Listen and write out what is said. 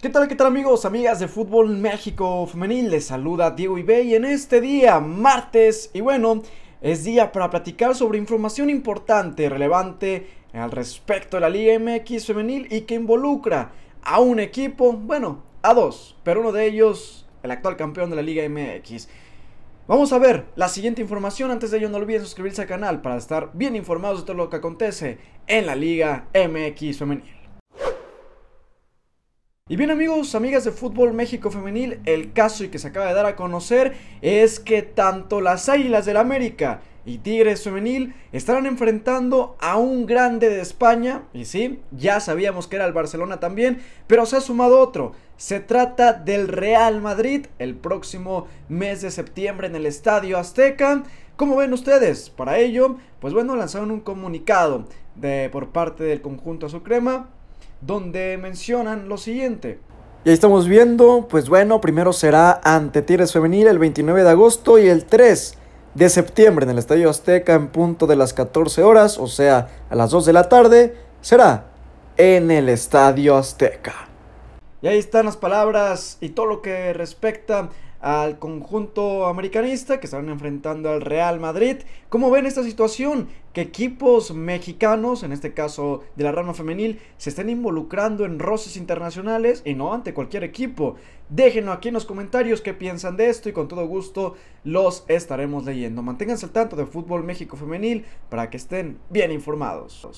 ¿Qué tal, qué tal amigos, amigas de Fútbol México Femenil? Les saluda Diego Ibey en este día, martes, y bueno, es día para platicar sobre información importante, relevante al respecto de la Liga MX Femenil y que involucra a un equipo, bueno, a dos, pero uno de ellos, el actual campeón de la Liga MX. Vamos a ver la siguiente información. Antes de ello, no olviden suscribirse al canal para estar bien informados de todo lo que acontece en la Liga MX Femenil. Y bien amigos, amigas de Fútbol México Femenil, el caso y que se acaba de dar a conocer es que tanto las Águilas del América y Tigres Femenil estarán enfrentando a un grande de España, y sí, ya sabíamos que era el Barcelona también, pero se ha sumado otro, se trata del Real Madrid el próximo mes de septiembre en el Estadio Azteca. ¿Cómo ven ustedes? Para ello, pues bueno, lanzaron un comunicado de, por parte del conjunto Azucrema donde mencionan lo siguiente. Y ahí estamos viendo, pues bueno, primero será ante Tigres Femenil el 29 de agosto y el 3 de septiembre en el Estadio Azteca en punto de las 14 horas, o sea, a las 2 de la tarde, será en el Estadio Azteca. Y ahí están las palabras y todo lo que respecta al conjunto americanista que están enfrentando al Real Madrid. ¿Cómo ven esta situación? Que equipos mexicanos, en este caso de la rama femenil, se estén involucrando en roces internacionales y no ante cualquier equipo. Déjenlo aquí en los comentarios qué piensan de esto y con todo gusto los estaremos leyendo. Manténganse al tanto de Fútbol México Femenil para que estén bien informados.